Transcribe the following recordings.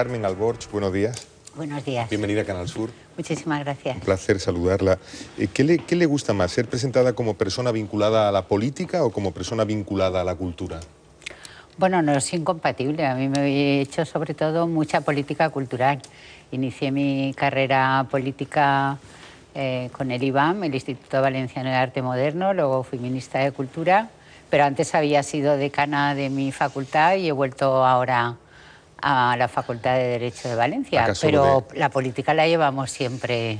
Carmen Alborch, buenos días. Buenos días. Bienvenida a Canal Sur. Muchísimas gracias. Un placer saludarla. Eh, ¿Qué le, gusta más, ser presentada como persona vinculada a la política o como persona vinculada a la cultura? Bueno, no es incompatible. A mí me he hecho sobre todo mucha política cultural. Inicié mi carrera política eh, con el IBAM, el Instituto Valenciano de Arte Moderno, luego fui ministra de Cultura, pero antes había sido decana de mi facultad y he vuelto ahora a la Facultad de Derecho de Valencia, pero la política la llevamos siempre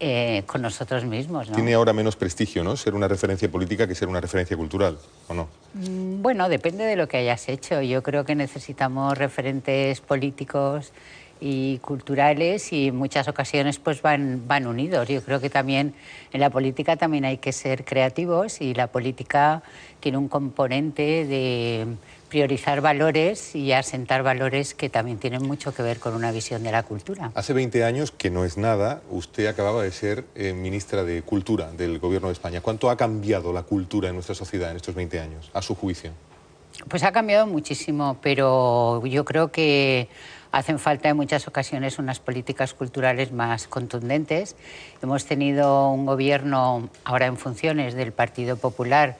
eh, con nosotros mismos. Tiene ahora menos prestigio, ¿no? Ser una referencia política que ser una referencia cultural, ¿o no? Mm, bueno, depende de lo que hayas hecho. Yo creo que necesitamos referentes políticos y culturales y muchas ocasiones pues van, van unidos. Yo creo que también en la política también hay que ser creativos y la política tiene un componente de priorizar valores y asentar valores que también tienen mucho que ver con una visión de la cultura. Hace 20 años, que no es nada, usted acababa de ser eh, ministra de Cultura del Gobierno de España. ¿Cuánto ha cambiado la cultura en nuestra sociedad en estos 20 años, a su juicio? Pues ha cambiado muchísimo, pero yo creo que hacen falta en muchas ocasiones unas políticas culturales más contundentes. Hemos tenido un gobierno ahora en funciones del Partido Popular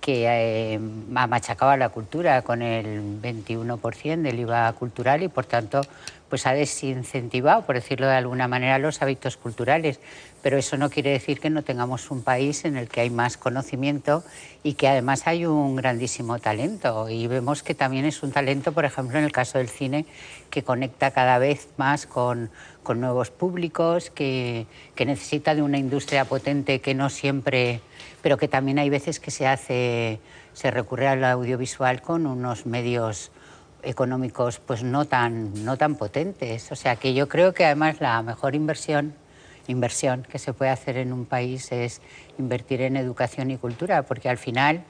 que eh, ha machacado la cultura con el 21% del IVA cultural y, por tanto, pues ha desincentivado, por decirlo de alguna manera, los hábitos culturales. Pero eso no quiere decir que no tengamos un país en el que hay más conocimiento y que además hay un grandísimo talento. Y vemos que también es un talento, por ejemplo, en el caso del cine, que conecta cada vez más con, nuevos públicos, que, que necesita de una industria potente que no siempre, pero que también hay veces que se hace, se recurre al audiovisual con unos medios económicos pues no tan, no tan potentes. O sea que yo creo que además la mejor inversión, inversión que se puede hacer en un país es invertir en educación y cultura, porque al final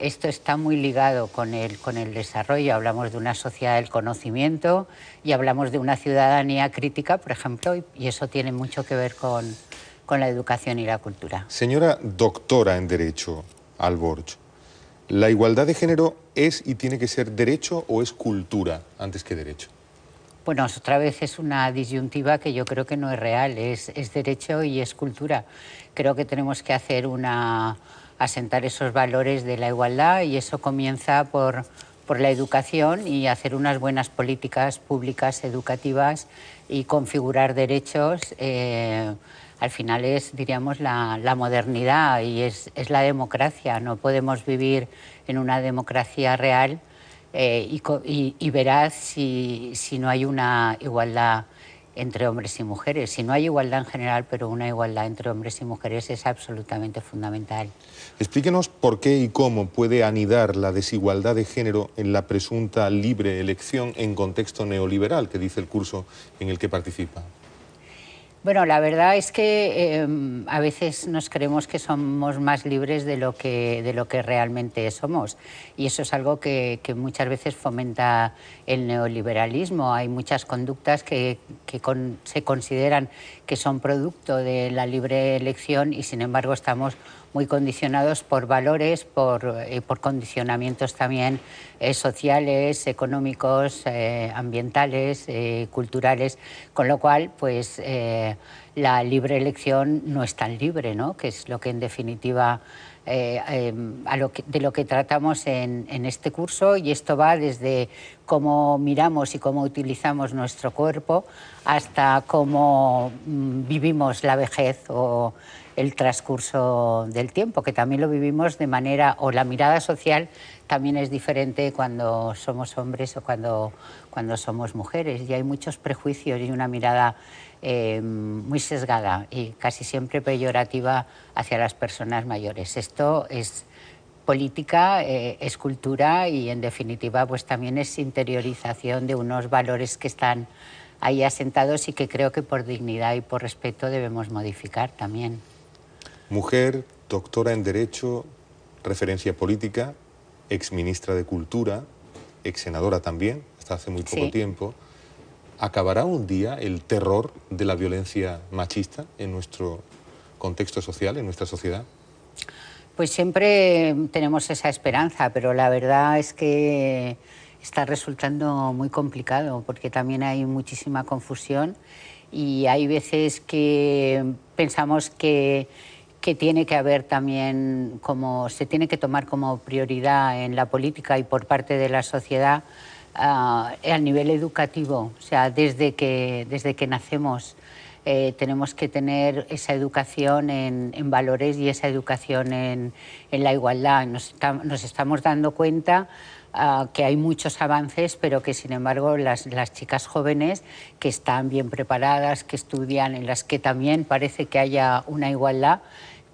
esto está muy ligado con el, con el desarrollo. Hablamos de una sociedad del conocimiento y hablamos de una ciudadanía crítica, por ejemplo, y, eso tiene mucho que ver con, con la educación y la cultura. Señora doctora en Derecho, Alborch, ¿La igualdad de género es y tiene que ser derecho o es cultura antes que derecho? Bueno, otra vez es una disyuntiva que yo creo que no es real, es, es derecho y es cultura. Creo que tenemos que hacer una asentar esos valores de la igualdad y eso comienza por, la educación y hacer unas buenas políticas públicas educativas y configurar derechos. Eh, al final es, diríamos, la, modernidad y es, la democracia. No podemos vivir en una democracia real eh, y, verás si, si, no hay una igualdad entre hombres y mujeres. Si no hay igualdad en general, pero una igualdad entre hombres y mujeres es absolutamente fundamental. Explíquenos por qué y cómo puede anidar la desigualdad de género en la presunta libre elección en contexto neoliberal que dice el curso en el que participa. Bueno, la verdad es que em, a veces nos creemos que somos más libres de lo que, de lo que realmente somos. Y eso es algo que, muchas veces fomenta el neoliberalismo. Hay muchas conductas que, que se consideran que son producto de la libre elección y sin embargo estamos muy condicionados por valores, por, eh, condicionamientos también eh, sociales, económicos, eh, ambientales, culturales, con lo cual, pues la libre elección no es tan libre, ¿no? Que es lo que en definitiva em, de lo que tratamos en, este curso y esto va desde cómo miramos y cómo utilizamos nuestro cuerpo hasta cómo mm, vivimos la vejez o el transcurso del tiempo, que también lo vivimos de manera, o la mirada social también es diferente cuando somos hombres o cuando, cuando somos mujeres. Y hay muchos prejuicios y una mirada eh, muy sesgada y casi siempre peyorativa hacia las personas mayores. Esto es política, eh, es cultura y en definitiva pues también es interiorización de unos valores que están ahí asentados y que creo que por dignidad y por respeto debemos modificar también. Mujer, doctora en Derecho, referencia política, ex ministra de Cultura, ex senadora también, hasta hace muy poco tiempo. ¿Acabará un día el terror de la violencia machista en nuestro contexto social, en nuestra sociedad? Pues siempre tenemos esa esperanza, pero la verdad es que está resultando muy complicado porque también hay muchísima confusión y hay veces que pensamos que que tiene que haber también, como se tiene que tomar como prioridad en la política y por parte de la sociedad a ah, nivel educativo, o sea, desde que, desde que nacemos. Eh, tenemos que tener esa educación en, valores y esa educación en, en la igualdad. Nos, estamos dando cuenta ah, que hay muchos avances, pero que sin embargo las, las, chicas jóvenes que están bien preparadas, que estudian, en las que también parece que haya una igualdad,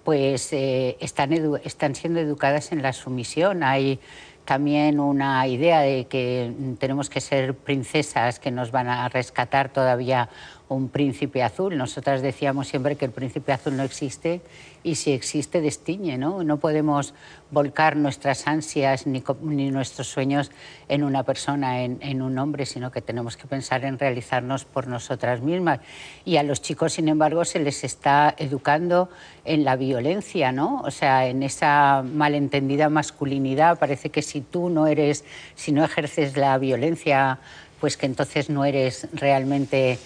pues eh, están, están siendo educadas en la sumisión. Hay también una idea de que tenemos que ser princesas que nos van a rescatar todavía un príncipe azul. Nosotras decíamos siempre que el príncipe azul no existe y si existe destiñe, ¿no? No podemos volcar nuestras ansias ni, nuestros sueños en una persona, en, en, un hombre, sino que tenemos que pensar en realizarnos por nosotras mismas. Y a los chicos, sin embargo, se les está educando en la violencia, ¿no? O sea, en esa malentendida masculinidad. Parece que si tú no eres, si no ejerces la violencia, pues que entonces no eres realmente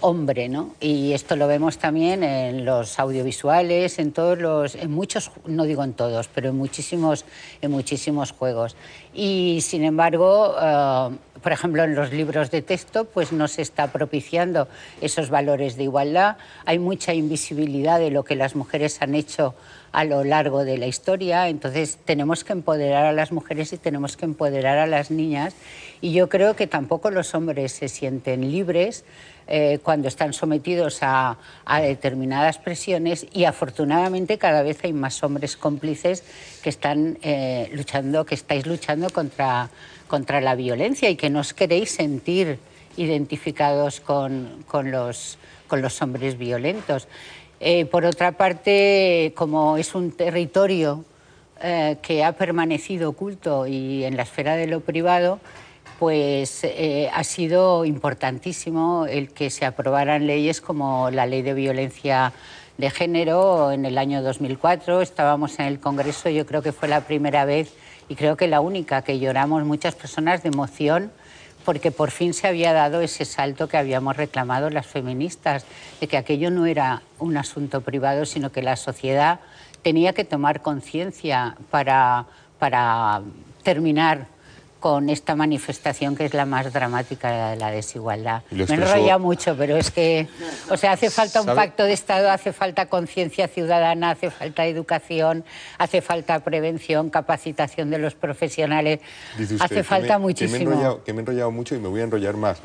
hombre, ¿no? Y esto lo vemos también en los audiovisuales, en todos los, en muchos, no digo en todos, pero en muchísimos, en muchísimos juegos. Y sin embargo, eh, por ejemplo, en los libros de texto, pues no se está propiciando esos valores de igualdad. Hay mucha invisibilidad de lo que las mujeres han hecho a lo largo de la historia. Entonces tenemos que empoderar a las mujeres y tenemos que empoderar a las niñas. Y yo creo que tampoco los hombres se sienten libres eh, cuando están sometidos a, determinadas presiones y afortunadamente cada vez hay más hombres cómplices que están eh, luchando, que estáis luchando contra, la violencia y que no os queréis sentir identificados con, los, hombres violentos. Eh, por otra parte, como es un territorio que ha permanecido oculto y en la esfera de lo privado, pues eh, ha sido importantísimo el que se aprobaran leyes como la ley de violencia de género en el año 2004. Estábamos en el Congreso, yo creo que fue la primera vez y creo que la única que lloramos muchas personas de emoción porque por fin se había dado ese salto que habíamos reclamado las feministas, de que aquello no era un asunto privado, sino que la sociedad tenía que tomar conciencia para, para terminar con esta manifestación que es la más dramática de la desigualdad. Me enrolla mucho, pero es que, o sea, hace falta un pacto de Estado, hace falta conciencia ciudadana, hace falta educación, hace falta prevención, capacitación de los profesionales, hace falta muchísimo. Que me, he enrollado mucho y me voy a enrollar más,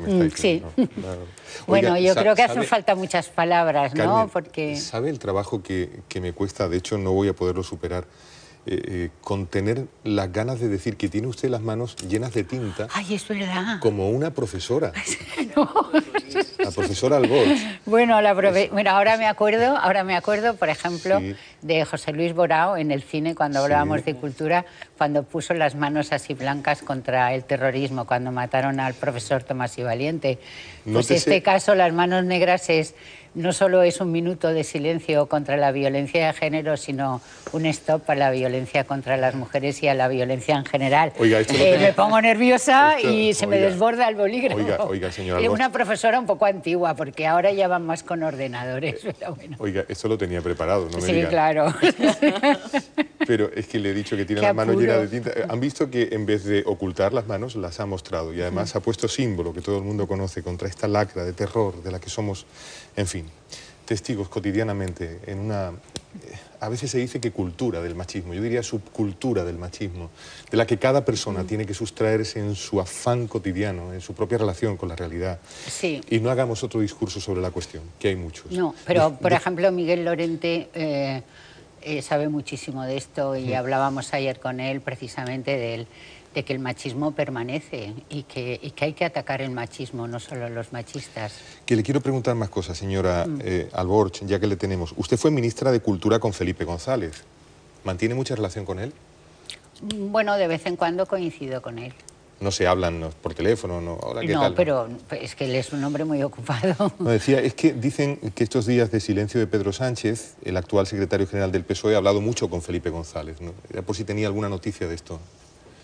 bueno, yo creo que hacen falta muchas palabras, ¿no? Porque... ¿Sabe el trabajo que me cuesta? De hecho, no voy a poderlo superar. Eh, eh, con tener las ganas de decir que tiene usted las manos llenas de tinta. Ay, es verdad. Como una profesora. no. La profesora Albor. Bueno, ahora me acuerdo, ahora me acuerdo, por ejemplo, de José Luis Borao en el cine cuando hablábamos de cultura, cuando puso las manos así blancas contra el terrorismo, cuando mataron al profesor Tomás y Valiente. Pues en este caso, las manos negras es no solo es un minuto de silencio contra la violencia de género, sino un stop a la violencia contra las mujeres y a la violencia en general. Oiga, eh, Me pongo nerviosa y se me desborda el bolígrafo. Oiga, oiga, señora. Es una profesora un poco antigua, porque ahora ya van más con ordenadores. Eh, oiga, esto lo tenía preparado, ¿no? Me sí, claro. pero es que le he dicho que tiene las manos llenas de tinta. Eh, han visto que en vez de ocultar las manos, las ha mostrado y además ha puesto símbolo que todo el mundo conoce contra esta lacra de terror de la que somos, en fin testigos cotidianamente en una, eh, a veces se dice que cultura del machismo, yo diría subcultura del machismo, de la que cada persona mm. tiene que sustraerse en su afán cotidiano, en su propia relación con la realidad. Y no hagamos otro discurso sobre la cuestión, que hay muchos. No, pero por ejemplo Miguel Lorente... Eh, eh, sabe muchísimo de esto y mm. hablábamos ayer con él precisamente del de que el machismo permanece y que, hay que atacar el machismo, no solo los machistas. Que le quiero preguntar más cosas, señora mm. eh, Alborch, ya que le tenemos. Usted fue ministra de Cultura con Felipe González. ¿Mantiene mucha relación con él? Mm, bueno, de vez en cuando coincido con él. No se hablan por teléfono, no. no, pero pues, es que él es un hombre muy ocupado. No, decía, es que dicen que estos días de silencio de Pedro Sánchez, el actual secretario general del PSOE, ha hablado mucho con Felipe González. ¿no? Era por si tenía alguna noticia de esto.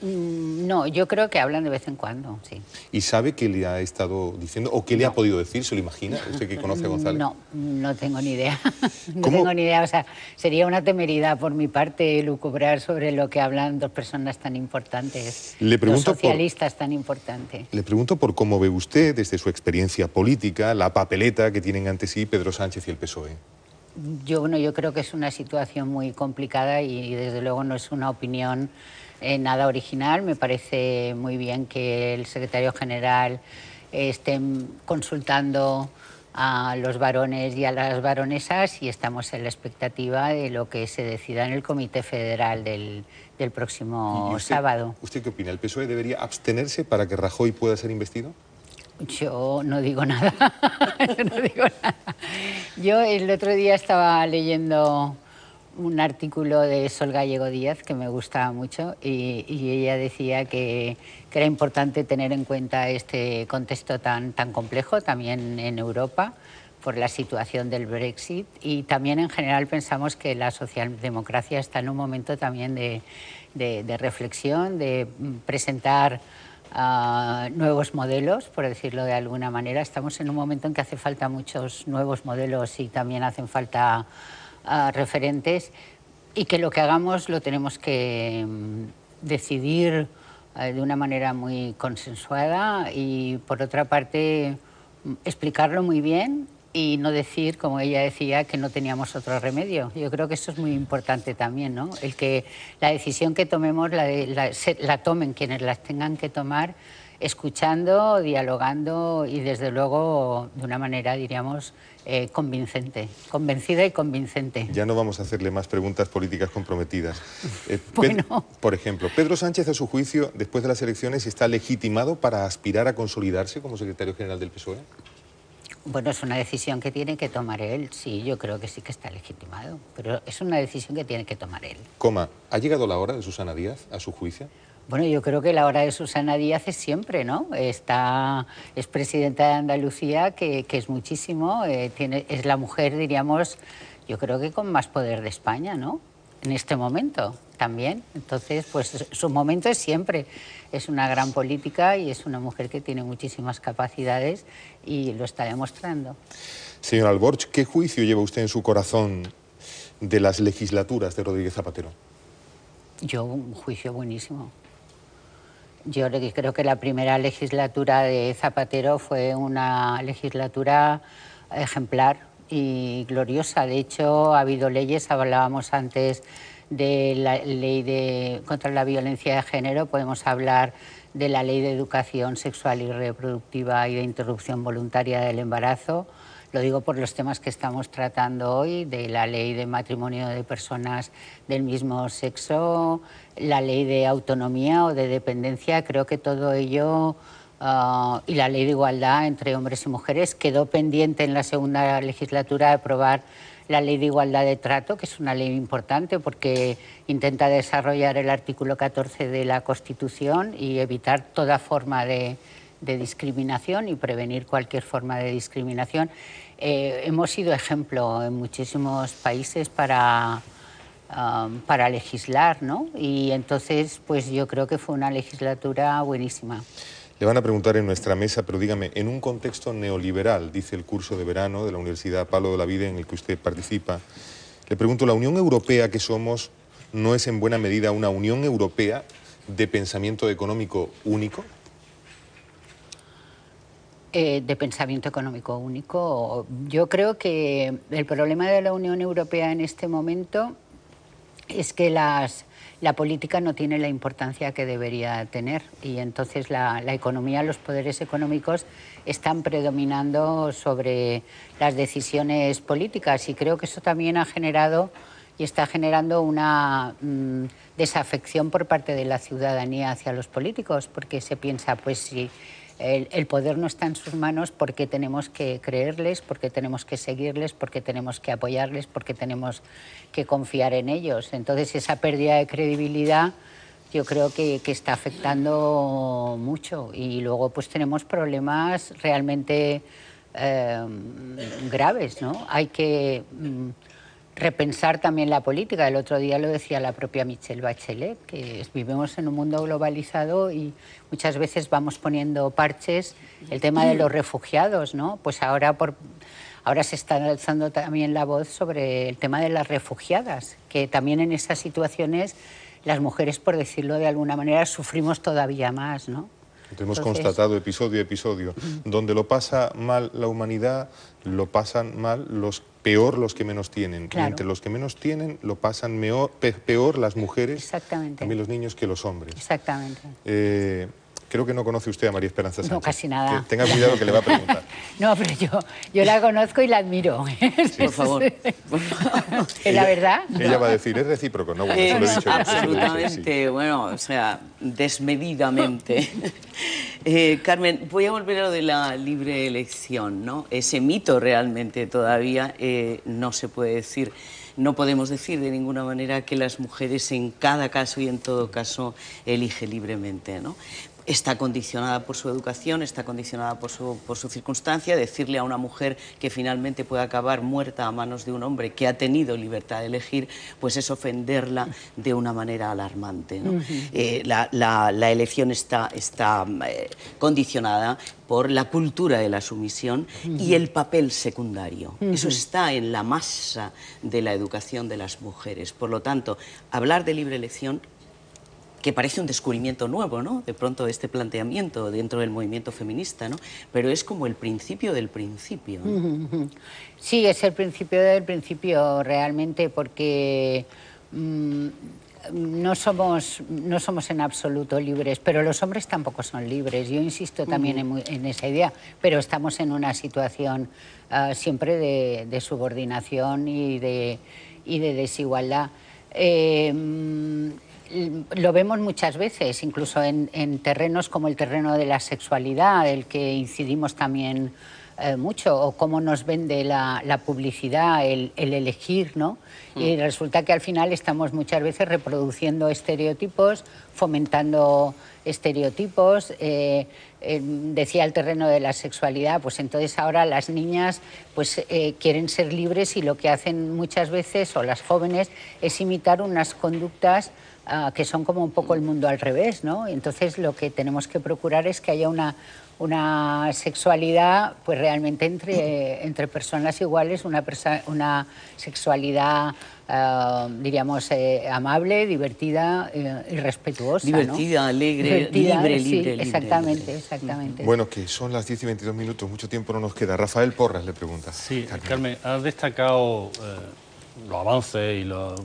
Mm, no, yo creo que hablan de vez en cuando, sí. ¿Y sabe qué le ha estado diciendo o qué le ha podido decir? ¿Se lo imagina? ¿Usted que conoce a González? No, no tengo ni idea. no tengo ni idea. O sea, sería una temeridad por mi parte lucubrar sobre lo que hablan dos personas tan importantes, le pregunto dos socialistas tan importantes. Le pregunto por cómo ve usted, desde su experiencia política, la papeleta que tienen ante sí Pedro Sánchez y el PSOE. Yo, bueno, yo creo que es una situación muy complicada y desde luego no es una opinión eh, nada original. Me parece muy bien que el secretario general eh, esté consultando a los varones y a las varonesas y estamos en la expectativa de lo que se decida en el Comité Federal del, próximo sábado. ¿Usted qué opina? ¿El PSOE debería abstenerse para que Rajoy pueda ser investido? Yo no digo nada. Yo el otro día estaba leyendo un artículo de Sol Gallego Díaz que me gustaba mucho y, ella decía que, era importante tener en cuenta este contexto tan, tan complejo también en Europa por la situación del Brexit y también en general pensamos que la socialdemocracia está en un momento también de reflexión, de presentar uh, nuevos modelos, por decirlo de alguna manera. Estamos en un momento en que hace falta muchos nuevos modelos y también hacen falta ah, referentes y que lo que hagamos lo tenemos que mm, decidir eh, de una manera muy consensuada y por otra parte mm, explicarlo muy bien y no decir, como ella decía, que no teníamos otro remedio. Yo creo que eso es muy importante también, ¿no? El que la decisión que tomemos la, tomen quienes las tengan que tomar, escuchando, dialogando y desde luego de una manera, diríamos, eh, convincente, convencida y convincente. Ya no vamos a hacerle más preguntas políticas comprometidas. Eh, bueno. por ejemplo, Pedro Sánchez, a su juicio, después de las elecciones, ¿está legitimado para aspirar a consolidarse como secretario general del PSOE? Bueno, es una decisión que tiene que tomar él, sí, yo creo que sí que está legitimado, pero es una decisión que tiene que tomar él. ¿ha llegado la hora de Susana Díaz a su juicio? Bueno, yo creo que la hora de Susana Díaz es siempre, ¿no? Está, es presidenta de Andalucía, que, es muchísimo, eh, es la mujer, diríamos, yo creo que con más poder de España, ¿no? en este momento también. Entonces, pues su momento es siempre. Es una gran política y es una mujer que tiene muchísimas capacidades y lo está demostrando. Señor Alborch, ¿qué juicio lleva usted en su corazón de las legislaturas de Rodríguez Zapatero? Yo un juicio buenísimo. Yo creo que la primera legislatura de Zapatero fue una legislatura ejemplar, y gloriosa. De hecho, ha habido leyes, hablábamos antes de la ley de, contra la violencia de género, podemos hablar de la ley de educación sexual y reproductiva y de interrupción voluntaria del embarazo. Lo digo por los temas que estamos tratando hoy, de la ley de matrimonio de personas del mismo sexo, la ley de autonomía o de dependencia. Creo que todo ello Ah, y la ley de igualdad entre hombres y mujeres. Quedó pendiente en la segunda legislatura de aprobar la ley de igualdad de trato, que es una ley importante porque intenta desarrollar el artículo 14 de la Constitución y evitar toda forma de, discriminación y prevenir cualquier forma de discriminación. Eh, hemos sido ejemplo en muchísimos países ah, para, legislar, ¿no? Y entonces, pues yo creo que fue una legislatura buenísima. Le van a preguntar en nuestra mesa, pero dígame, en un contexto neoliberal, dice el curso de verano de la Universidad Palo de la Vida en el que usted participa, le pregunto, ¿la Unión Europea que somos no es en buena medida una Unión Europea de pensamiento económico único? Eh, de pensamiento económico único. Yo creo que el problema de la Unión Europea en este momento es que las la política no tiene la importancia que debería tener y entonces la, economía, los poderes económicos están predominando sobre las decisiones políticas y creo que eso también ha generado y está generando una mm, desafección por parte de la ciudadanía hacia los políticos porque se piensa, pues si el, poder no está en sus manos porque tenemos que creerles, porque tenemos que seguirles, porque tenemos que apoyarles, porque tenemos que confiar en ellos. Entonces esa pérdida de credibilidad yo creo que, está afectando mucho y luego pues tenemos problemas realmente eh, graves, ¿no? Hay que... Mm, repensar también la política. El otro día lo decía la propia Michelle Bachelet, que vivimos en un mundo globalizado y muchas veces vamos poniendo parches. El tema de los refugiados, ¿no? Pues ahora por ahora se está alzando también la voz sobre el tema de las refugiadas, que también en esas situaciones las mujeres, por decirlo de alguna manera, sufrimos todavía más, ¿no? hemos constatado episodio a episodio. Donde lo pasa mal la humanidad, lo pasan mal los peor los que menos tienen. entre los que menos tienen lo pasan peor, las mujeres, también los niños que los hombres. Exactamente. Eh, Creo que no conoce usted a María Esperanza Sánchez. No, casi nada. tenga cuidado que le va a preguntar. no, pero yo, yo la conozco y la admiro. por favor. ¿Es la verdad? Ella, va a decir, es recíproco, ¿no? absolutamente, bueno, o sea, desmedidamente. Eh, Carmen, voy a volver a lo de la libre elección, ¿no? Ese mito realmente todavía eh, no se puede decir no podemos decir de ninguna manera que las mujeres en cada caso y en todo caso eligen libremente, ¿no? está condicionada por su educación, está condicionada por su, por su, circunstancia. Decirle a una mujer que finalmente puede acabar muerta a manos de un hombre que ha tenido libertad de elegir, pues es ofenderla de una manera alarmante. Eh, la, elección está, está eh, condicionada por la cultura de la sumisión y el papel secundario. Eso está en la masa de la educación de las mujeres. Por lo tanto, hablar de libre elección que parece un descubrimiento nuevo, ¿no? De pronto este planteamiento dentro del movimiento feminista, ¿no? Pero es como el principio del principio. Sí, es el principio del principio realmente porque mm, no somos, no somos en absoluto libres, pero los hombres tampoco son libres. Yo insisto también en, esa idea, pero estamos en una situación ah, siempre de, subordinación y de, y de desigualdad. Eh, mm, Mm, lo vemos muchas veces, incluso en, terrenos como el terreno de la sexualidad, el que incidimos también eh, mucho, o cómo nos vende la, publicidad, el, elegir, ¿no? Mm. Y resulta que al final estamos muchas veces reproduciendo estereotipos, fomentando estereotipos. Eh, eh, decía el terreno de la sexualidad, pues entonces ahora las niñas pues quieren ser libres y lo que hacen muchas veces, o las jóvenes, es imitar unas conductas Ah, que son como un poco el mundo al revés, ¿no? entonces lo que tenemos que procurar es que haya una, una sexualidad pues realmente entre, entre personas iguales, una, una sexualidad, ah, diríamos, eh, amable, divertida eh, y respetuosa. Divertida, alegre, divertida, libre, sí, Exactamente, exactamente. Bueno, que son las 10 y 22 minutos, mucho tiempo no nos queda. Rafael Porras le pregunta. Sí, Carmen, Carmen has destacado eh, los avances y los,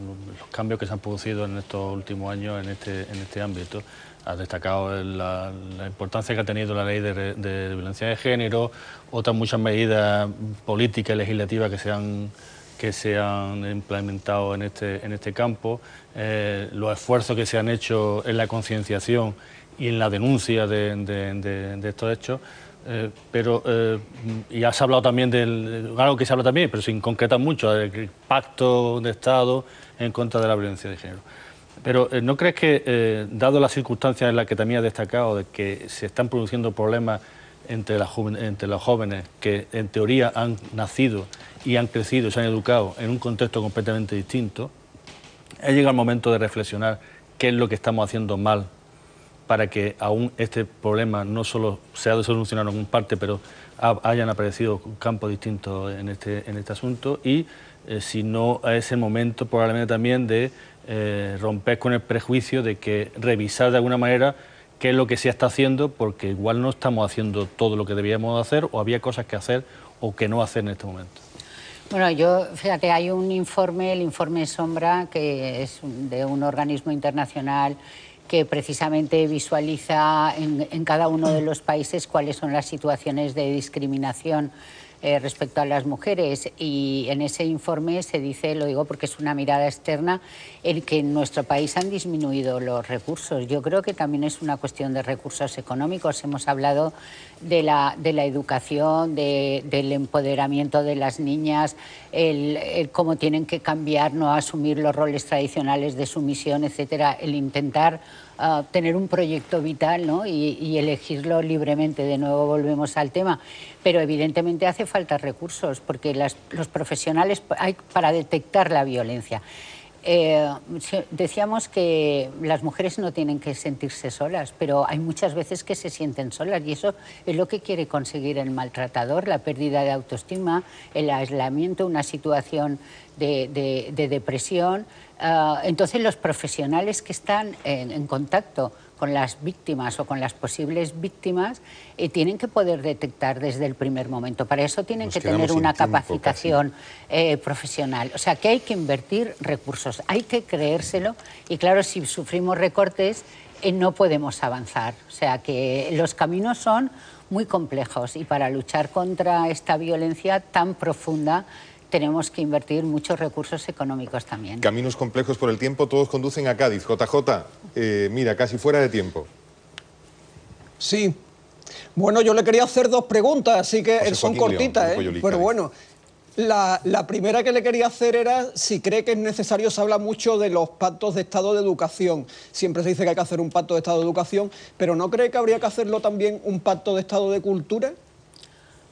cambios que se han producido en estos últimos años en este, en este ámbito. ha destacado la, importancia que ha tenido la ley de, violencia de género, otras muchas medidas políticas y legislativas que se han que se han implementado en este, este campo, eh, los esfuerzos que se han hecho en la concienciación y en la denuncia de estos hechos. Eh, pero, eh, y has hablado también del. algo que se habla también, pero sin concretar mucho, del eh, pacto de Estado en contra de la violencia de género. Pero, ¿no crees que, dado las circunstancias en las que también has destacado, de que se están produciendo problemas entre, los jóvenes que en teoría han nacido y han crecido, se han educado en un contexto completamente distinto, ha llegado el momento de reflexionar qué es lo que estamos haciendo mal para que aún este problema no solo se ha solucionar en un parte, pero hayan aparecido campos distintos en este, en este asunto y eh, si no es el momento probablemente también de eh, romper con el prejuicio de que revisar de alguna manera qué es lo que se está haciendo, porque igual no estamos haciendo todo lo que debíamos hacer o había cosas que hacer o que no hacer en este momento. Bueno, yo, fíjate, hay un informe, el informe Sombra, que es de un organismo internacional que precisamente visualiza en, cada uno de los países cuáles son las situaciones de discriminación eh, respecto a las mujeres. Y en ese informe se dice, lo digo porque es una mirada externa, el que en nuestro país han disminuido los recursos. Yo creo que también es una cuestión de recursos económicos. Hemos hablado de la, de la educación, del empoderamiento de las niñas, cómo tienen que cambiar, no asumir los roles tradicionales de sumisión, etcétera, el intentar tener un proyecto vital ¿no? y, elegirlo libremente. De nuevo volvemos al tema. Pero evidentemente hace falta recursos porque los profesionales hay para detectar la violencia. Eh, decíamos que las mujeres no tienen que sentirse solas, pero hay muchas veces que se sienten solas y eso es lo que quiere conseguir el maltratador, la pérdida de autoestima, el aislamiento, una situación de, depresión. Ah, entonces los profesionales que están en contacto con las víctimas o con las posibles víctimas y eh, tienen que poder detectar desde el primer momento. Para eso tienen que tener una capacitación eh, profesional. O sea, que hay que invertir recursos, hay que creérselo y claro, si sufrimos recortes eh, no podemos avanzar. O sea, que los caminos son muy complejos y para luchar contra esta violencia tan profunda tenemos que invertir muchos recursos económicos también. Caminos complejos por el tiempo, todos conducen a Cádiz. JJ, eh, mira, casi fuera de tiempo. Sí. Bueno, yo le quería hacer dos preguntas, así que son cortitas, ¿eh? pero bueno. La, primera que le quería hacer era si cree que es necesario, se habla mucho de los pactos de Estado de Educación. Siempre se dice que hay que hacer un pacto de Estado de Educación, pero ¿no cree que habría que hacerlo también un pacto de Estado de Cultura?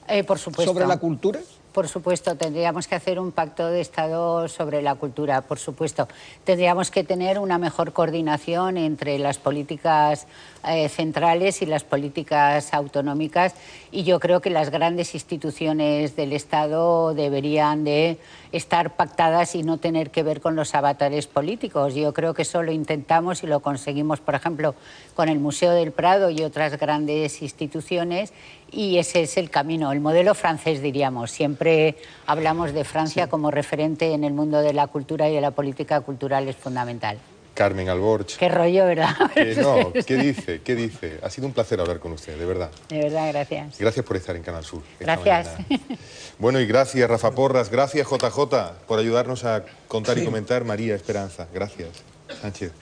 Eh, por supuesto. ¿Sobre la cultura? por supuesto, tendríamos que hacer un pacto de Estado sobre la cultura, por supuesto. Tendríamos que tener una mejor coordinación entre las políticas eh, centrales y las políticas autonómicas y yo creo que las grandes instituciones del Estado deberían de estar pactadas y no tener que ver con los avatares políticos. Yo creo que eso lo intentamos y lo conseguimos, por ejemplo, con el Museo del Prado y otras grandes instituciones y ese es el camino, el modelo francés diríamos. Siempre hablamos de Francia como referente en el mundo de la cultura y de la política cultural es fundamental. Carmen Alborch. Qué rollo, ¿verdad? Que no, ¿qué dice? ¿Qué dice? Ha sido un placer hablar con usted, de verdad. De verdad, gracias. Gracias por estar en Canal Sur. Gracias. Bueno, y gracias Rafa Porras, gracias JJ por ayudarnos a contar y comentar María Esperanza. Gracias, Sánchez.